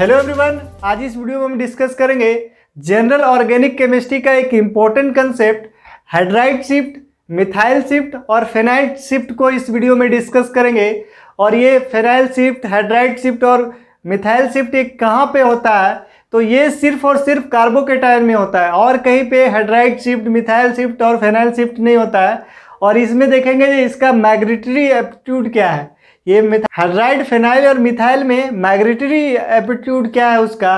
hello everyone आज इस video में हम डिस्कस करेंगे जनरल ऑर्गेनिक केमिस्ट्री का एक important concept hydride shift methyl shift और फेनाइट शिफ्ट को इस वीडियो में डिस्कस करेंगे और ये फेनाइल शिफ्ट हाइड्राइड शिफ्ट और मिथाइल शिफ्ट एक कहाँ पे होता है तो ये सिर्फ और सिर्फ कार्बोकेटायन में होता है और कहीं पे हाइड्राइड शिफ्ट मिथाइल शिफ्ट और फेनाइल शिफ्ट नहीं होता है और इसमें देखेंगे इसका मैग्नेटरी एप्टीट्यूड क्या है ये हाइड्राइड फेनाइल और मिथाइल में माइग्रेटरी एप्टीट्यूड क्या है उसका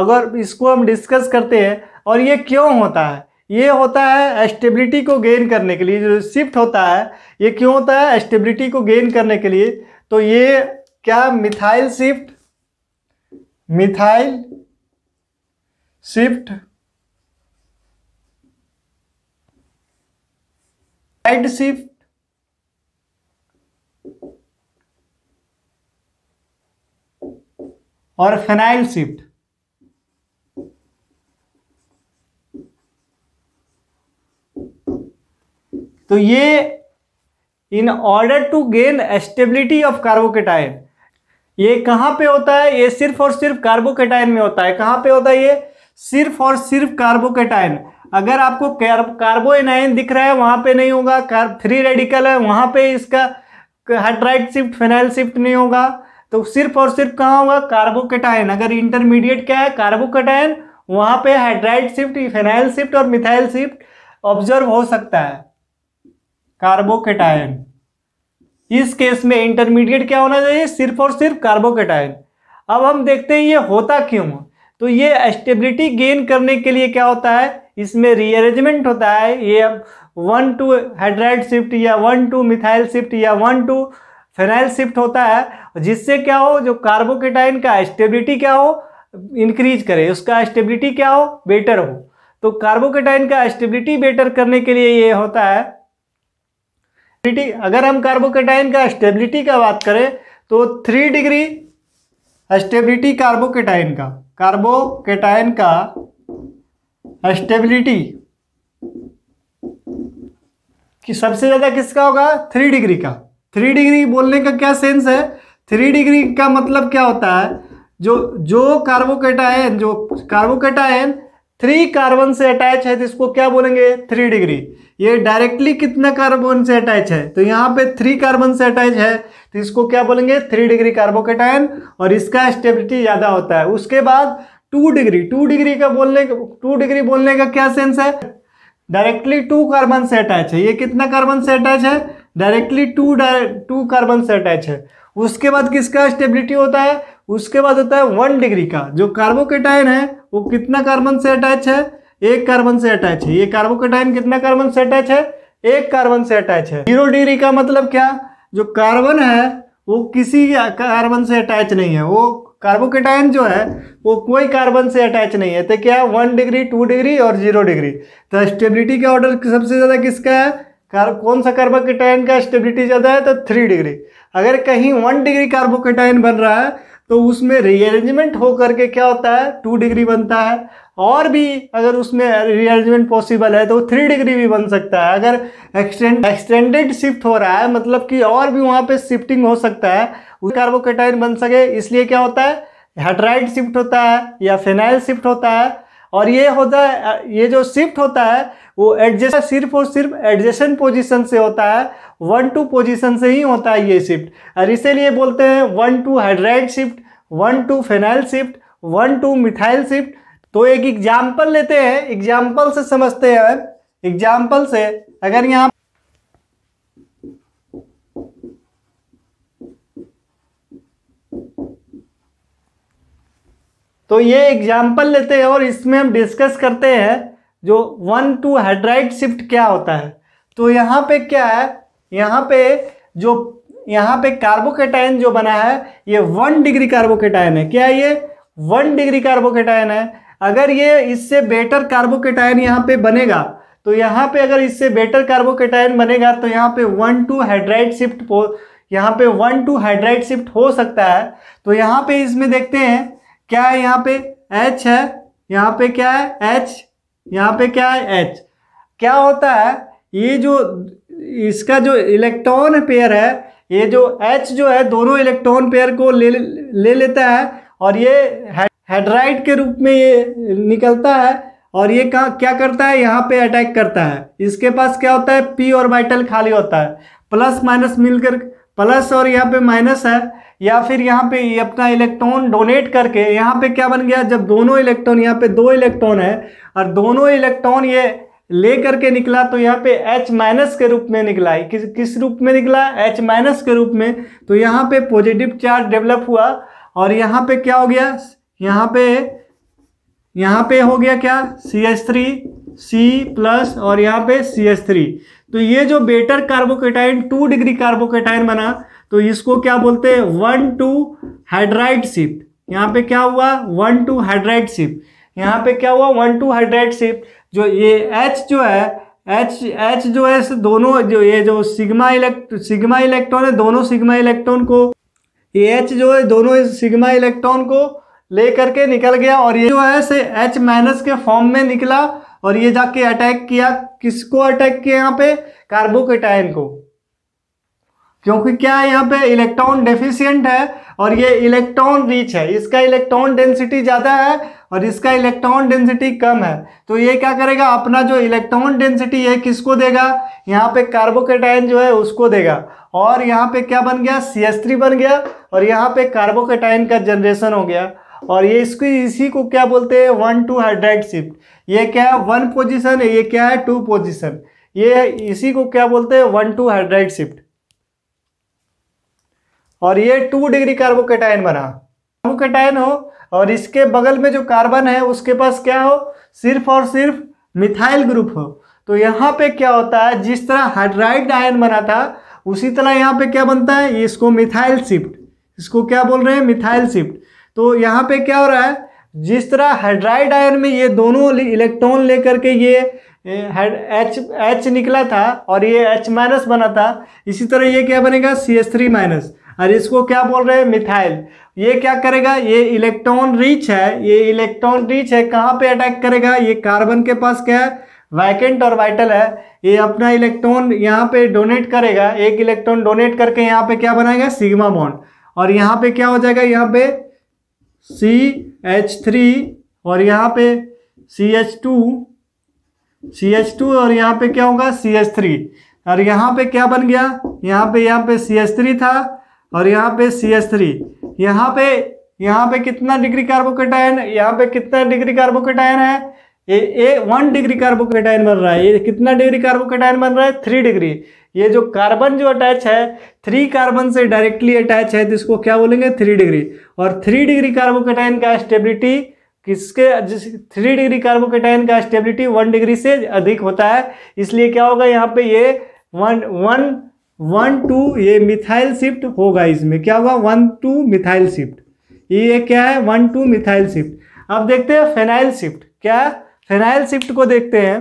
अगर इसको हम डिस्कस करते हैं और ये क्यों होता है ये होता है स्टेबिलिटी को गेन करने के लिए जो शिफ्ट होता है ये क्यों होता है स्टेबिलिटी को गेन करने के लिए तो ये क्या methyl shift methyl shift right shift और फेनाइल शिफ्ट तो ये in order to gain stability of carbocation ये कहाँ पे होता है ये सिर्फ और सिर्फ कार्बोकेटाइन में होता है कहाँ पे होता है ये सिर्फ और सिर्फ कार्बोकेटाइन अगर आपको कार्बोएनाइन दिख रहा है वहाँ पे नहीं होगा कार फ्री रेडिकल है वहाँ पे इसका हाइड्राइड शिफ्ट फेनाइल शिफ्ट नहीं होगा तो सिर्फ और सिर्फ कहाँ होगा कार्बोकेटाइन अगर इंटरमीडिएट क्या है कार्बोकेटाइन वहाँ पे हाइड्राइड शिफ्ट इफेनाइल शिफ्ट और मिथाइल शिफ्ट ऑब्जर्व हो सकता है कार्बोकेटाइन इस केस में इंटरमीडिएट क्या होना चाहिए सिर्फ और सिर्फ कार्बोकेटाइन अब हम देखते हैं ये होता क्यों तो ये स्टेबिलिटी गेन करने के लिए क्या होता है इसमें रीअरेंजमेंट होता है ये अब वन टू हाइड्राइड शिफ्ट या वन टू मिथाइल शिफ्ट या वन टू फेनाइल शिफ्ट होता है जिससे क्या हो जो कार्बोकेटाइन का स्टेबिलिटी क्या हो इंक्रीज करे उसका स्टेबिलिटी क्या हो बेटर हो तो कार्बोकेटाइन का स्टेबिलिटी बेटर करने के लिए ये होता है अगर हम कार्बोकेटाइन का स्टेबिलिटी का बात करें तो थ्री डिग्री स्टेबिलिटी कार्बोकेटाइन का कार्बोकेटाइन का स्टेबिलिटी कि सबसे ज़्यादा किसका होगा थ्री डिग्री का थ्री डिग्री बोलने का क्या सेंस है थ्री डिग्री का मतलब क्या होता है जो जो कार्बोकेटाइन जो कार्बोकेटाइन थ्री कार्बन से अटैच है तो इसको क्या बोलेंगे थ्री डिग्री ये डायरेक्टली कितना कार्बन से अटैच है तो यहाँ पे थ्री कार्बन से अटैच है तो इसको क्या बोलेंगे थ्री डिग्री कार्बोकेटाइन और इसका स्टेबिलिटी ज़्यादा होता है उसके बाद टू डिग्री टू डिग्री का बोलने टू डिग्री बोलने का क्या सेंस है डायरेक्टली टू कार्बन से अटैच है ये कितना कार्बन से अटैच है डायरेक्टली टू टू कार्बन से अटैच है उसके बाद किसका स्टेबिलिटी होता है उसके बाद होता है वन डिग्री का जो कार्बोकेटाइन है वो कितना कार्बन से अटैच है एक कार्बन से अटैच है ये कार्बोकेटाइन कितना कार्बन से अटैच है एक कार्बन से अटैच है जीरो डिग्री का मतलब क्या जो कार्बन है वो किसी कार्बन से अटैच नहीं है वो कार्बोकेटाइन जो है वो कोई कार्बन से अटैच नहीं है तो क्या वन डिग्री टू डिग्री और जीरो डिग्री तो स्टेबिलिटी का ऑर्डर सबसे ज़्यादा किसका है कार्ब कौन सा कार्बोकेटाइन का स्टेबिलिटी ज़्यादा है तो थ्री डिग्री अगर कहीं वन डिग्री कार्बोकेटाइन बन रहा है तो उसमें रीअरेंजमेंट होकर के क्या होता है टू डिग्री बनता है और भी अगर उसमें रीअरेंजमेंट पॉसिबल है तो थ्री डिग्री भी बन सकता है अगर एक्सटेंड एक्सटेंडेड शिफ्ट हो रहा है मतलब कि और भी वहाँ पे शिफ्टिंग हो सकता है उस कार्बोकेटाइन बन सके इसलिए क्या होता है हाइड्राइड शिफ्ट होता है या फेनाइल शिफ्ट होता है और ये होता है ये जो शिफ्ट होता है वो एडजस्ट सिर्फ और सिर्फ एडजेसेंट पोजीशन से होता है वन टू पोजीशन से ही होता है ये शिफ्ट और इसीलिए बोलते हैं one two hydride shift one two phenyl shift one two methyl shift तो एक एग्जाम्पल लेते हैं एग्जाम्पल से समझते हैं एग्जाम्पल से अगर यहाँ तो ये एग्जाम्पल लेते हैं और इसमें हम डिस्कस करते हैं जो वन टू हाइड्राइट शिफ्ट क्या होता है तो यहाँ पे क्या है यहाँ पे जो यहाँ पे कार्बोकेटाइन जो बना है ये वन डिग्री कार्बोकेटाइन है क्या ये वन डिग्री कार्बोकेटाइन है अगर ये इससे बेटर कार्बोकेटाइन यहाँ पे बनेगा तो यहाँ पे अगर इससे बेटर कार्बोकेटाइन बनेगा तो यहाँ पे वन टू हाइड्राइट शिफ्ट यहाँ पे वन टू हाइड्राइट शिफ्ट हो सकता है तो यहाँ पे इसमें देखते हैं क्या है यहाँ पे एच है यहाँ पे क्या है एच यहाँ पे क्या है एच क्या होता है ये जो इसका जो इलेक्ट्रॉन पेयर है ये जो एच जो है दोनों इलेक्ट्रॉन पेयर को ले ले लेता है और ये हेड्राइड के रूप में ये निकलता है और ये कहाँ क्या करता है यहाँ पे अटैक करता है इसके पास क्या होता है पी और वाइटल खाली होता है प्लस माइनस मिलकर प्लस और यहाँ पे माइनस है या फिर यहाँ पे अपना इलेक्ट्रॉन डोनेट करके यहाँ पे क्या बन गया जब दोनों इलेक्ट्रॉन यहाँ पे दो इलेक्ट्रॉन है और दोनों इलेक्ट्रॉन ये ले करके निकला तो यहाँ पे H माइनस के रूप में निकला है किस किस रूप में निकला H माइनस के रूप में तो यहाँ पे पॉजिटिव चार्ज डेवलप हुआ और यहाँ पे क्या हो गया यहाँ पे यहाँ पे हो गया क्या C S three C plus और यहाँ पे सी एस थ्री तो ये जो better carbocation two degree carbocation बना तो इसको क्या बोलते हैं वन टू हाइड्राइड सिप यहाँ पे क्या हुआ वन टू हाइड्राइड सिप यहाँ पे क्या हुआ वन टू हाइड्राइड सिप जो ये एच जो है एच एच जो है दोनों जो ये जो सिग्मा इलेक्ट सिग्मा इलेक्ट्रॉन है दोनों सिग्मा इलेक्ट्रॉन को ये एच जो है दोनों सिग्मा इलेक्ट्रॉन को ले करके निकल गया और ये जो है से एच माइनस के फॉर्म में निकला और ये जाके अटैक किया किसको अटैक किया यहाँ पे कार्बोकेटाइन को क्योंकि क्या है यहाँ पे इलेक्ट्रॉन डेफिशियंट है और ये इलेक्ट्रॉन रिच है इसका इलेक्ट्रॉन डेंसिटी ज़्यादा है और इसका इलेक्ट्रॉन डेंसिटी कम है तो ये क्या करेगा अपना जो इलेक्ट्रॉन डेंसिटी है किसको देगा यहाँ पे कार्बोकेटाइन जो है उसको देगा और यहाँ पे क्या बन गया सी बन गया और यहाँ पे कार्बोकेटाइन का जनरेशन हो गया और ये इसको इसी को क्या बोलते हैं वन टू हाइड्राइड शिफ्ट ये क्या है वन पोजिशन है ये क्या है टू पोजिशन ये इसी को क्या बोलते हैं वन टू हाइड्राइड शिफ्ट और ये टू डिग्री कार्बोकेटाइन बना कार्बोकेटाइन हो और इसके बगल में जो कार्बन है उसके पास क्या हो सिर्फ और सिर्फ मिथाइल ग्रुप हो तो यहाँ पे क्या होता है जिस तरह हाइड्राइड आयन बना था उसी तरह यहाँ पे क्या बनता है इसको मिथाइल शिफ्ट इसको क्या बोल रहे हैं मिथाइल शिफ्ट तो यहाँ पे क्या हो रहा है जिस तरह हाइड्राइड आयन में ये दोनों इलेक्ट्रॉन लेकर के ये एच एच निकला था और ये एच माइनस बना था इसी तरह ये क्या बनेगा सी एस थ्री माइनस और इसको क्या बोल रहे हैं मिथाइल ये क्या करेगा ये इलेक्ट्रॉन रिच है ये इलेक्ट्रॉन रिच है कहाँ पे अटैक करेगा ये कार्बन के पास क्या है वैकेंट और वाइटल है ये अपना इलेक्ट्रॉन यहाँ पे डोनेट करेगा एक इलेक्ट्रॉन डोनेट करके यहाँ पे क्या बनाएगा सिग्मा बॉन्ड और यहाँ पे क्या हो जाएगा यहाँ पे सी एच थ्री और यहाँ पे C H two C H two और यहाँ पे क्या होगा सी एच थ्री और यहाँ पे क्या बन गया यहाँ पे यहाँ पे सी एच थ्री था और यहाँ पे सी एच थ्री यहाँ पे यहाँ पे कितना डिग्री कार्बोकेटाइन यहाँ पे कितना डिग्री कार्बोकेटाइन है A A one degree carbocation बन रहा है ये कितना डिग्री कार्बोकेटाइन बन रहा है थ्री डिग्री ये जो कार्बन जो अटैच है थ्री कार्बन से डायरेक्टली अटैच है तो इसको क्या बोलेंगे थ्री डिग्री और थ्री डिग्री कार्बोकेटाइन का स्टेबिलिटी किसके जिस थ्री डिग्री कार्बोकेटाइन का स्टेबिलिटी वन डिग्री से अधिक होता है इसलिए क्या होगा यहाँ पे ये वन वन वन टू ये मिथाइल शिफ्ट होगा इसमें क्या होगा वन टू मिथाइल शिफ्ट ये क्या है वन टू मिथाइल शिफ्ट अब देखते हैं फेनाइल शिफ्ट क्या फेनाइल शिफ्ट को देखते हैं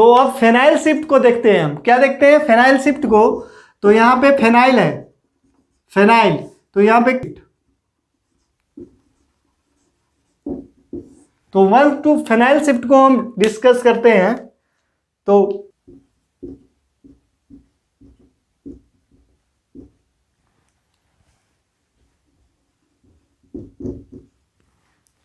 तो अब फेनाइल शिफ्ट को देखते हैं हम क्या देखते हैं फेनाइल शिफ्ट को तो यहां पे फेनाइल है फेनाइल तो यहां पे तो वन टू फेनाइल शिफ्ट को हम डिस्कस करते हैं तो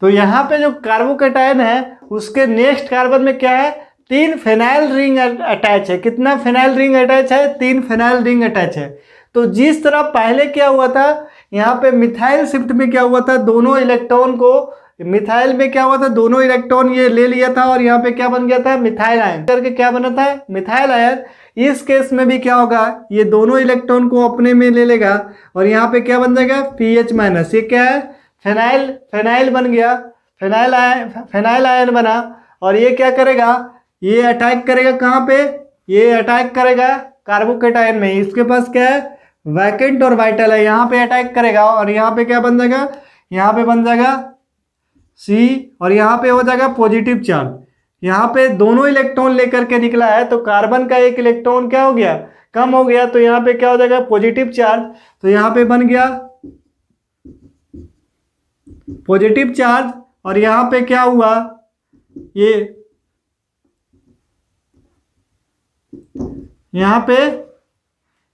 तो यहां पे जो कार्बोकेटायन है उसके नेक्स्ट कार्बन में क्या है तीन फेनाइल रिंग अटैच है कितना फेनाइल रिंग अटैच है तीन फेनाइल रिंग अटैच है तो जिस तरह पहले क्या हुआ था यहाँ पे मिथाइल शिफ्ट में क्या हुआ था दोनों इलेक्ट्रॉन को मिथाइल में क्या हुआ था दोनों इलेक्ट्रॉन ये ले लिया था और यहाँ पे क्या बन गया था मिथाइल आयन करके क्या बना था मिथाइल आयन इस केस में भी क्या होगा ये दोनों इलेक्ट्रॉन को अपने में ले लेगा और यहाँ पे क्या बन जाएगा पी एच माइनस ये क्या है फेनाइल फेनाइल बन गया फेनाइल आयन फेनाइल आयन बना और ये क्या करेगा ये अटैक करेगा कहाँ पे ये अटैक करेगा कार्बोकेटाइन में इसके पास क्या है वैकेंट और वाइटल है यहाँ पे अटैक करेगा और यहाँ पे क्या बन जाएगा यहाँ पे बन जाएगा सी और यहाँ पे हो जाएगा पॉजिटिव चार्ज यहाँ पे दोनों इलेक्ट्रॉन लेकर के निकला है तो कार्बन का एक इलेक्ट्रॉन क्या हो गया कम हो गया तो यहाँ पे क्या हो जाएगा पॉजिटिव चार्ज तो यहाँ पे बन गया पॉजिटिव चार्ज और यहाँ पे क्या हुआ ये यहाँ पे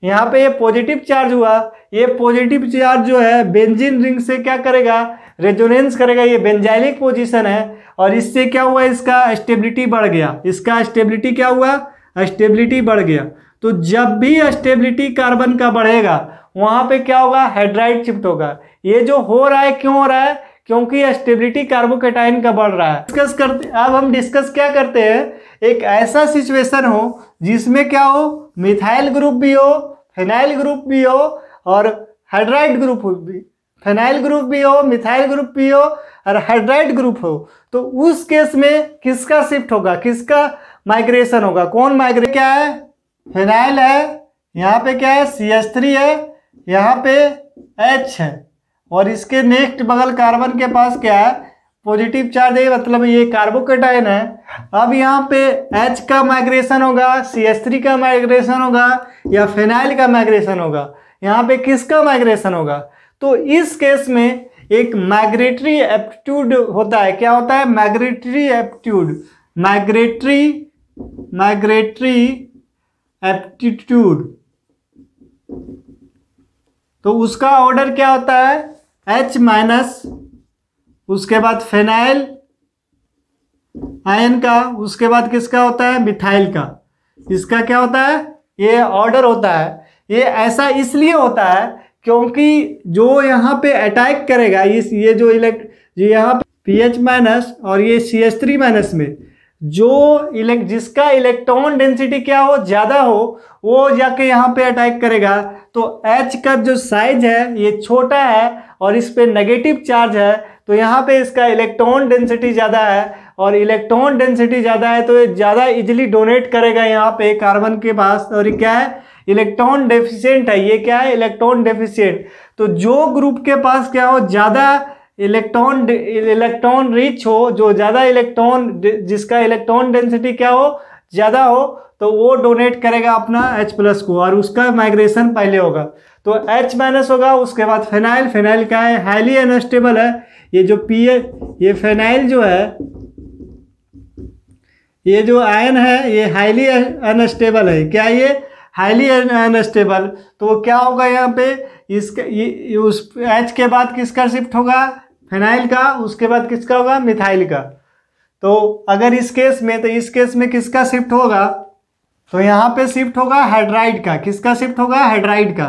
यहाँ पे ये पॉजिटिव चार्ज हुआ ये पॉजिटिव चार्ज जो है बेंजीन रिंग से क्या करेगा रेजोनेंस करेगा ये बेंजाइलिक पोजीशन है और इससे क्या हुआ इसका स्टेबिलिटी बढ़ गया इसका स्टेबिलिटी क्या हुआ स्टेबिलिटी बढ़ गया तो जब भी स्टेबिलिटी कार्बन का बढ़ेगा वहाँ पे क्या होगा हाइड्राइड शिफ्ट होगा ये जो हो रहा है क्यों हो रहा है क्योंकि स्टेबिलिटी कार्बोकेटाइन का बढ़ रहा है डिस्कस करते अब हम डिस्कस क्या करते हैं एक ऐसा सिचुएशन हो जिसमें क्या हो मिथाइल ग्रुप भी हो फेनाइल ग्रुप भी हो और हाइड्राइड ग्रुप भी फेनाइल ग्रुप भी हो मिथाइल ग्रुप भी हो और हाइड्राइड ग्रुप हो तो उस केस में किसका शिफ्ट होगा किसका माइग्रेशन होगा कौन माइग्रे क्या है फेनाइल है यहाँ पे क्या है सी एस थ्री है यहाँ पे एच है और इसके नेक्स्ट बगल कार्बन के पास क्या है पॉजिटिव चार्ज है मतलब ये कार्बोकेटाइन है अब यहाँ पे H का माइग्रेशन होगा सी एस थ्री का माइग्रेशन होगा या फेनाइल का माइग्रेशन होगा यहाँ पे किसका माइग्रेशन होगा तो इस केस में एक माइग्रेटरी एप्टीट्यूड होता है क्या होता है migratory aptitude migratory migratory aptitude तो उसका ऑर्डर क्या होता है एच माइनस उसके बाद फेनाइल आयन का उसके बाद किसका होता है मिथाइल का इसका क्या होता है ये ऑर्डर होता है ये ऐसा इसलिए होता है क्योंकि जो यहाँ पे अटैक करेगा इस ये जो इलेक्ट जो यहाँ पे पी एच माइनस और ये सी एच थ्री माइनस में जो इलेक्ट जिसका इलेक्ट्रॉन डेंसिटी क्या हो ज़्यादा हो वो जाके यहाँ पे अटैक करेगा तो एच का जो साइज है ये छोटा है और इस पर नेगेटिव चार्ज है तो यहाँ पे इसका इलेक्ट्रॉन डेंसिटी ज़्यादा है और इलेक्ट्रॉन डेंसिटी ज़्यादा है तो ये ज़्यादा इजिली डोनेट करेगा यहाँ पे कार्बन के पास और ये क्या है इलेक्ट्रॉन डेफिशिएंट है ये क्या है इलेक्ट्रॉन डेफिशिएंट तो जो ग्रुप के पास क्या हो ज़्यादा इलेक्ट्रॉन इलेक्ट्रॉन रिच हो जो ज़्यादा इलेक्ट्रॉन जिसका इलेक्ट्रॉन डेंसिटी क्या हो ज़्यादा हो तो वो डोनेट करेगा अपना H प्लस को और उसका माइग्रेशन पहले होगा तो H माइनस होगा उसके बाद फेनाइल फेनाइल क्या है हाईली अनस्टेबल है ये जो पी ये फेनाइल जो है ये जो आयन है ये हाईली अनस्टेबल है क्या ये हाईली अनस्टेबल तो वो क्या होगा यहाँ पे इसका ये उस एच के बाद किसका शिफ्ट होगा फेनाइल का उसके बाद किसका होगा मिथाइल का तो अगर इस केस में तो इस केस में किसका शिफ्ट होगा तो यहाँ पे शिफ्ट होगा हाइड्राइड का किसका शिफ्ट होगा हाइड्राइड का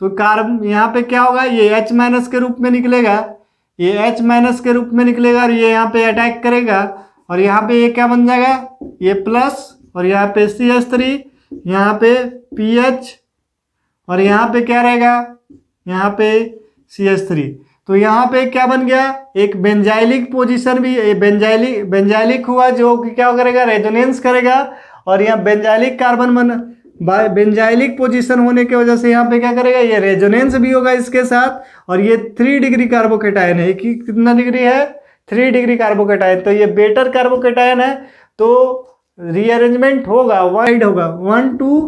तो कार्बन यहाँ पे क्या होगा ये H माइनस के रूप में निकलेगा ये H माइनस के रूप में निकलेगा और ये यहाँ पे अटैक करेगा और यहाँ पे ये क्या बन जाएगा ये प्लस और यहाँ पे सी एस थ्री यहाँ पे पी एच और यहाँ पे क्या रहेगा यहाँ पे सी एस थ्री तो यहाँ पे क्या बन गया एक बेंजाइलिक पोजीशन भी बेंजाइलिक बेंजाइलिक हुआ जो कि क्या करेगा रेजोनेंस करेगा और यहाँ बेंजाइलिक कार्बन बन बेंजाइलिक पोजीशन होने की वजह से यहाँ पे क्या करेगा ये रेजोनेंस भी होगा इसके साथ और ये थ्री डिग्री कार्बोकेटायन है कि कितना डिग्री है थ्री डिग्री कार्बोकेटाइन तो ये बेटर कार्बोकेटाइन है तो रीअरेंजमेंट होगा वाइड होगा one two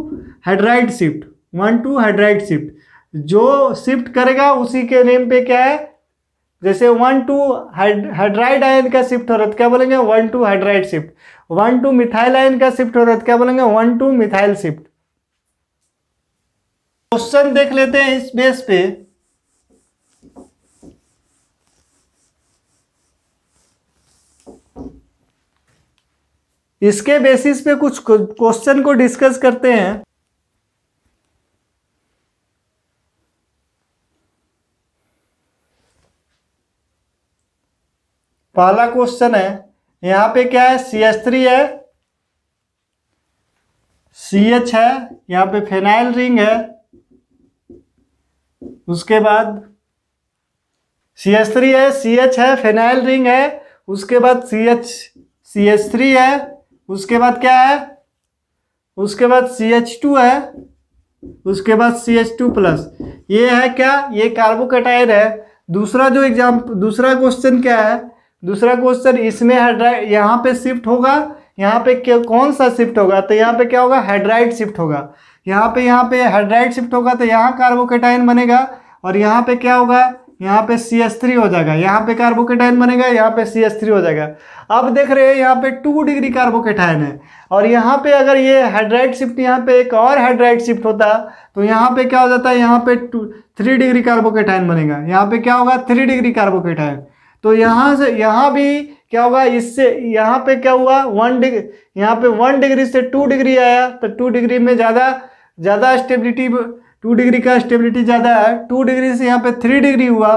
hydride shift one two hydride shift जो शिफ्ट करेगा उसी के नेम पे क्या है जैसे वन टू हाइड्राइड आयन का शिफ्ट हो रहा है तो क्या बोलेंगे one two hydride shift one two methyl ion का शिफ्ट हो रहा है तो क्या बोलेंगे one two methyl shift question देख लेते हैं इस बेस पे इसके बेसिस पे कुछ क्वेश्चन को डिस्कस करते हैं पहला क्वेश्चन है यहां पे क्या है सी एस थ्री है सी एच है यहां पे फेनाइल रिंग है उसके बाद सी एच थ्री है सी एच है फेनाइल रिंग है उसके बाद C H C H three है उसके बाद क्या है उसके बाद सी एच टू है उसके बाद सी एच टू प्लस ये है क्या ये कार्बोकेटाइड है दूसरा जो एग्जाम दूसरा क्वेश्चन क्या है दूसरा क्वेश्चन इसमें हाइड्राइड यहाँ पे शिफ्ट होगा यहाँ पे कौन सा शिफ्ट होगा तो यहाँ पे क्या होगा हाइड्राइड शिफ्ट होगा यहाँ पे यहाँ पे हाइड्राइड शिफ्ट होगा तो यहाँ कार्बोकेटाइन बनेगा और यहाँ पे क्या होगा यहाँ पे सी एस थ्री हो जाएगा यहाँ पे कार्बोकेटाइन बनेगा यहाँ पे सी एस थ्री हो जाएगा अब देख रहे हैं यहाँ पे टू डिग्री कार्बोकेटाइन है और यहाँ पे अगर ये हाइड्राइड शिफ्ट यहाँ पे एक और हाइड्राइड शिफ्ट होता तो यहाँ पे क्या हो जाता है यहाँ पे टू थ्री डिग्री कार्बोकेटाइन बनेगा यहाँ पे क्या होगा थ्री डिग्री कार्बोकेटाइन तो यहाँ से यहाँ भी क्या होगा इससे यहाँ पे क्या हुआ वन डिग्री यहाँ पे वन डिग्री से टू डिग्री आया तो टू डिग्री में ज़्यादा ज़्यादा स्टेबिलिटी टू डिग्री का स्टेबिलिटी ज़्यादा है टू डिग्री से यहाँ पे थ्री डिग्री हुआ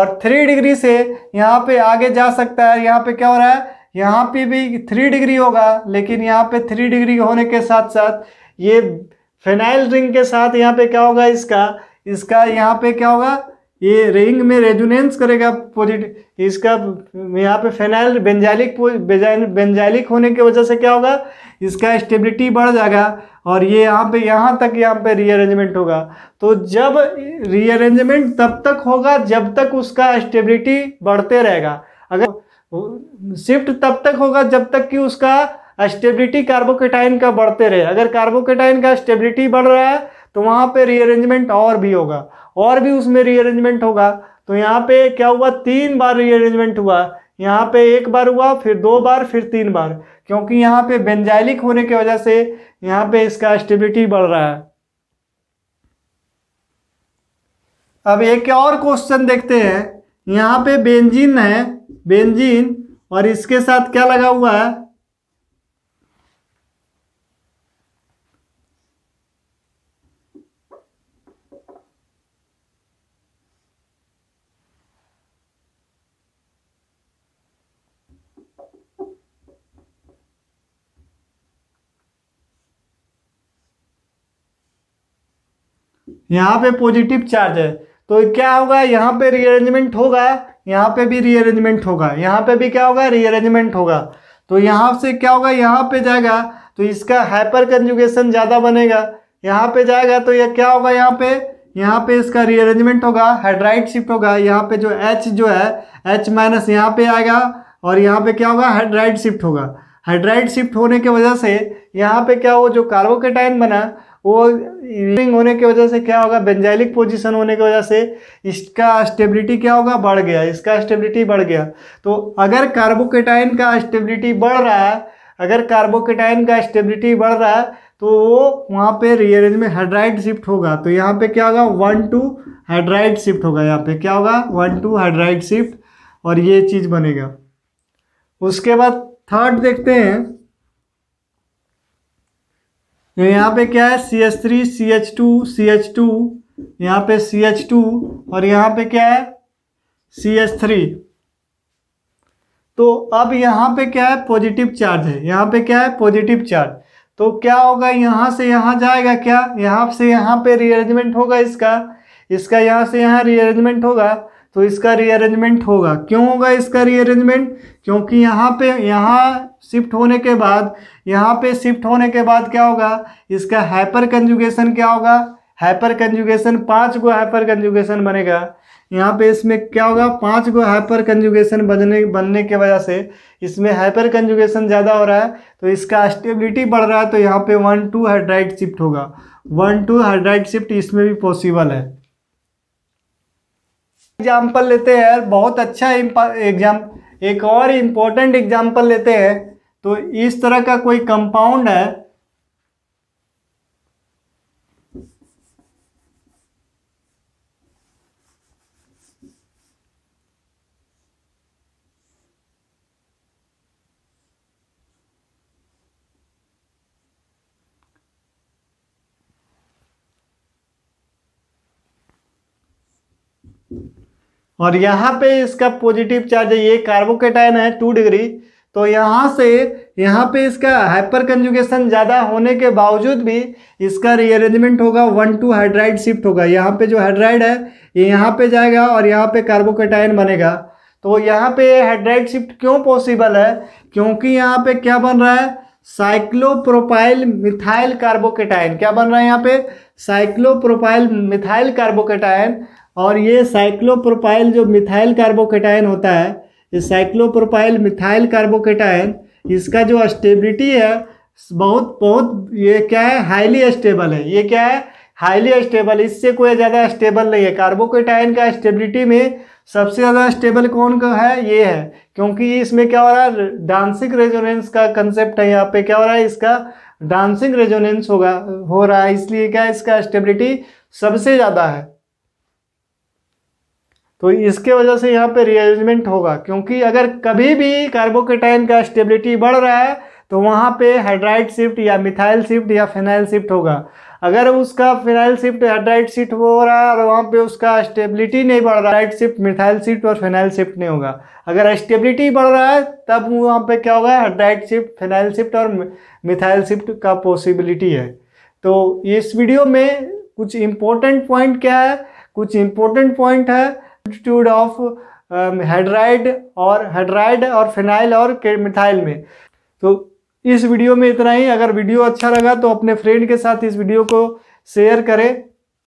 और थ्री डिग्री से यहाँ पे आगे जा सकता है यहाँ पे क्या हो रहा है यहाँ पे भी थ्री डिग्री होगा लेकिन यहाँ पे थ्री डिग्री होने के साथ साथ ये फेनाइल रिंग के साथ यहाँ पे क्या होगा इसका इसका यहाँ पे क्या होगा ये रिंग में रेजुनेंस करेगा पॉजिटिव इसका यहाँ पे फेनाइल बेंजालिक बेंजालिक होने की वजह से क्या होगा इसका स्टेबिलिटी बढ़ जाएगा और ये यहाँ पे यहाँ तक यहाँ पे रीअरेंजमेंट होगा तो जब रीअरेंजमेंट तब तक होगा जब तक उसका स्टेबिलिटी बढ़ते रहेगा अगर शिफ्ट तब तक होगा जब तक कि उसका स्टेबिलिटी कार्बोकेटाइन का बढ़ते रहे अगर कार्बोकेटाइन का स्टेबिलिटी बढ़ रहा है तो वहाँ पे रीअरेंजमेंट और भी होगा और भी उसमें रीअरेंजमेंट होगा तो यहाँ पे क्या हुआ तीन बार रीअरेंजमेंट हुआ यहाँ पे एक बार हुआ फिर दो बार फिर तीन बार क्योंकि यहाँ पे बेंजाइलिक होने की वजह से यहाँ पे इसका स्टेबिलिटी बढ़ रहा है अब एक और क्वेश्चन देखते हैं यहाँ पे बेंजीन है बेंजीन और इसके साथ क्या लगा हुआ है यहाँ पे पॉजिटिव चार्ज है तो क्या होगा यहाँ पे रीअरेंजमेंट होगा यहाँ पे भी रीअरेंजमेंट होगा यहाँ पे भी क्या होगा रीअरेंजमेंट होगा तो यहाँ से क्या होगा यहाँ पे जाएगा तो इसका हाइपर कंजुगेशन ज़्यादा बनेगा यहाँ पे जाएगा तो यह क्या होगा यहाँ पे यहाँ पे इसका रीअरेंजमेंट होगा हाइड्राइड शिफ्ट होगा यहाँ पे जो एच जो है एच माइनस यहाँ पे आएगा और यहाँ पे क्या होगा हाइड्राइड शिफ्ट होगा हाइड्राइड शिफ्ट होने की वजह से यहाँ पे क्या वो जो कार्बोकेटाइन बना वो रिंग होने की वजह से क्या होगा बेंजाइलिक पोजीशन होने की वजह से इसका स्टेबिलिटी क्या होगा बढ़ गया इसका स्टेबिलिटी बढ़ गया तो अगर कार्बोकेटाइन का स्टेबिलिटी बढ़ रहा है अगर कार्बोकेटाइन का स्टेबिलिटी बढ़ रहा है तो वो वहाँ पे रियरेंज में हाइड्राइड शिफ्ट होगा तो यहाँ पे क्या होगा वन टू हाइड्राइड शिफ्ट होगा यहाँ पे क्या होगा वन टू हाइड्राइड शिफ्ट और ये चीज़ बनेगा उसके बाद थर्ड देखते हैं तो यहाँ पे क्या है C H three C H two C H two यहाँ पे सी एच टू और यहाँ पे क्या है सी एच थ्री तो अब यहाँ पे क्या है पॉजिटिव चार्ज है यहाँ पे क्या है पॉजिटिव चार्ज तो क्या होगा यहाँ से यहाँ जाएगा क्या यहाँ से यहाँ पे रीअरेंजमेंट होगा इसका इसका यहाँ से यहाँ रीअरेंजमेंट होगा तो इसका रीअरेंजमेंट होगा क्यों होगा इसका रीअरेंजमेंट क्योंकि यहाँ पे यहाँ शिफ्ट होने के बाद यहाँ पे शिफ्ट होने के बाद क्या होगा इसका हाइपर कंजुगेशन क्या होगा हाइपर कंजुगेशन पाँच गो हाइपर कंजुगेशन बनेगा यहाँ पे इसमें क्या होगा पाँच गो हाइपर कंजुगेशन बनने बनने के वजह से इसमें हाइपर कंजुगेशन ज़्यादा हो रहा है तो इसका स्टेबिलिटी बढ़ रहा है तो यहाँ पे वन टू हाइड्राइड शिफ्ट होगा वन टू हाइड्राइड शिफ्ट इसमें भी पॉसिबल है एग्जाम्पल लेते हैं बहुत अच्छा एग्जाम एक और इम्पोर्टेंट एग्जाम्पल लेते हैं तो इस तरह का कोई कंपाउंड है और यहाँ पे इसका पॉजिटिव चार्ज है ये कार्बोकेटाइन है टू डिग्री तो यहाँ से यहाँ पे इसका हाइपर कंजुगेशन ज़्यादा होने के बावजूद भी इसका रीअरेंजमेंट होगा वन टू हाइड्राइड शिफ्ट होगा यहाँ पे जो हाइड्राइड है ये यहाँ पे जाएगा और यहाँ पे कार्बोकेटाइन बनेगा तो यहाँ पे हाइड्राइड शिफ्ट क्यों पॉसिबल है क्योंकि यहाँ पे क्या बन रहा है साइक्लोप्रोपाइल मिथाइल कार्बोकेटाइन क्या बन रहा है यहाँ पे साइक्लोप्रोपाइल मिथाइल कार्बोकेटाइन और ये साइक्लोप्रोपाइल जो मिथाइल कार्बोकेटाइन होता है ये साइक्लोप्रोपाइल मिथाइल कार्बोकेटाइन इसका जो स्टेबिलिटी है बहुत बहुत ये क्या है हाईली स्टेबल है ये क्या है हाईली स्टेबल इससे कोई ज़्यादा स्टेबल नहीं है कार्बोकेटाइन का स्टेबिलिटी में सबसे ज़्यादा स्टेबल कौन का है ये है क्योंकि इसमें क्या हो रहा है डांसिंग रेजोनेंस का कंसेप्ट है यहाँ पे क्या हो रहा है इसका डांसिंग रेजोनेंस होगा हो रहा है इसलिए क्या इसका स्टेबिलिटी सबसे ज़्यादा है तो इसके वजह से यहाँ पे रिअरेंजमेंट होगा क्योंकि अगर कभी भी कार्बोकेटाइन का स्टेबिलिटी बढ़ रहा है तो वहाँ पे हाइड्राइड शिफ्ट या मिथाइल शिफ्ट या फिनाइल शिफ्ट होगा अगर उसका फिनाइल शिफ्ट हाइड्राइड शिफ्ट हो रहा है और वहाँ पे उसका स्टेबिलिटी नहीं बढ़ रहा हाइड्राइड शिफ्ट मिथाइल शिफ्ट और फिनाइल शिफ्ट नहीं होगा अगर स्टेबिलिटी बढ़ रहा है तब वहाँ पे क्या होगा हाइड्राइड शिफ्ट फिनाइल शिफ्ट और मिथाइल शिफ्ट का पॉसिबिलिटी है तो इस वीडियो में कुछ इम्पोर्टेंट पॉइंट क्या है कुछ इम्पोर्टेंट पॉइंट है एल्टीट्यूड ऑफ हाइड्राइड और हाइड्राइड और फिनाइल और मिथाइल में तो इस वीडियो में इतना ही अगर वीडियो अच्छा लगा तो अपने फ्रेंड के साथ इस वीडियो को शेयर करें